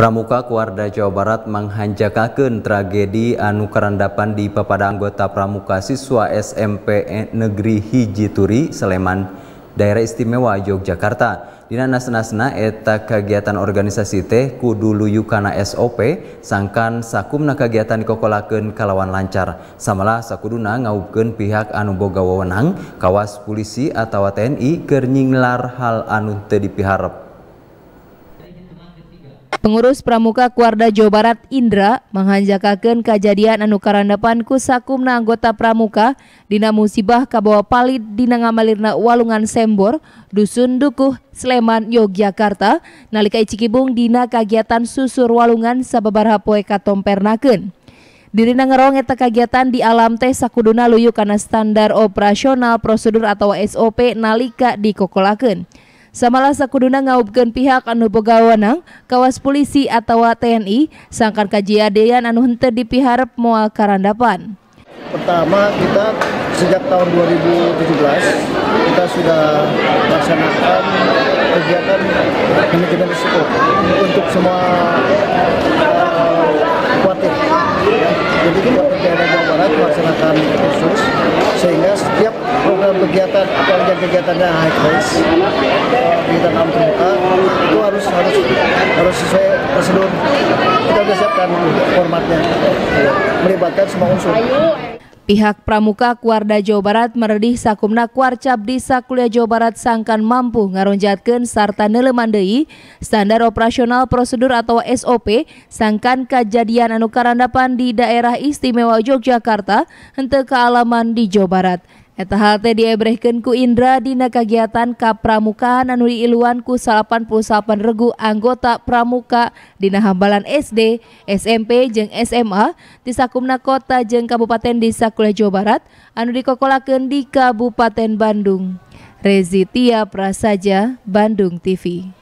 Pramuka Keluarga Jawa Barat menghanjakakan tragedi anu karandapan di papada anggota pramuka siswa SMP Negeri Hiji Turi, Sleman, Daerah Istimewa Yogyakarta. Dina nasna-nasna eta kegiatan organisasi teh kudu luyu kana SOP sangkan sakumna kegiatan dikokolakeun kalawan lancar. Samalah sakuduna ngaubkeun pihak anu boga wewenang kawas polisi atau TNI keur nyinglar hal anu teu dipiharep. Pengurus Pramuka Kuarda Jawa Barat Indra menghanjakakan kejadian anu karandapan ku anggota Pramuka dina musibah kabawa palit dina ngamalirna Walungan Sembor, Dusun Dukuh, Sleman, Yogyakarta nalika Cikibung dina kegiatan susur Walungan sababaraha poe katompernakeun. Dirina ngerong eta kegiatan di alam teh sakuduna luyu karena standar operasional prosedur atau SOP nalika dikokolakeun. Samalah sakuduna ngaubkeun pihak anu wewenang kawas polisi atau TNI sangkan kajiadean anu henteu dipiharep moal karandapan. Pertama kita sejak tahun 2017 kita sudah melaksanakan kegiatan manajemen risiko untuk semua eh, kuartir. Jadi kita di Jawa Barat melaksanakan khusus sehingga setiap program kegiatan atau kegiatannya high class kita tamu terbuka itu harus harus harus sesuai prosedur kita sudah siapkan formatnya iya, melibatkan semua unsur Pihak Pramuka Kuarda Jawa Barat meredih Sakumna Kuarcap di Sakulia Jawa Barat sangkan mampu ngaronjatkan serta nelemandei standar operasional prosedur atau SOP sangkan kejadian anu karandapan di daerah istimewa Yogyakarta hente kealaman di Jawa Barat. Eta halte diebrehkeun ku Indra dina kegiatan kapramukaan anu diiluan ku 88 regu anggota pramuka dina hambalan SD, SMP jeung SMA di sakumna kota jeung Kabupaten di Sakulah Jawa Barat anu dikokolakeun di Kabupaten Bandung. Rezitia Prasaja, Bandung TV.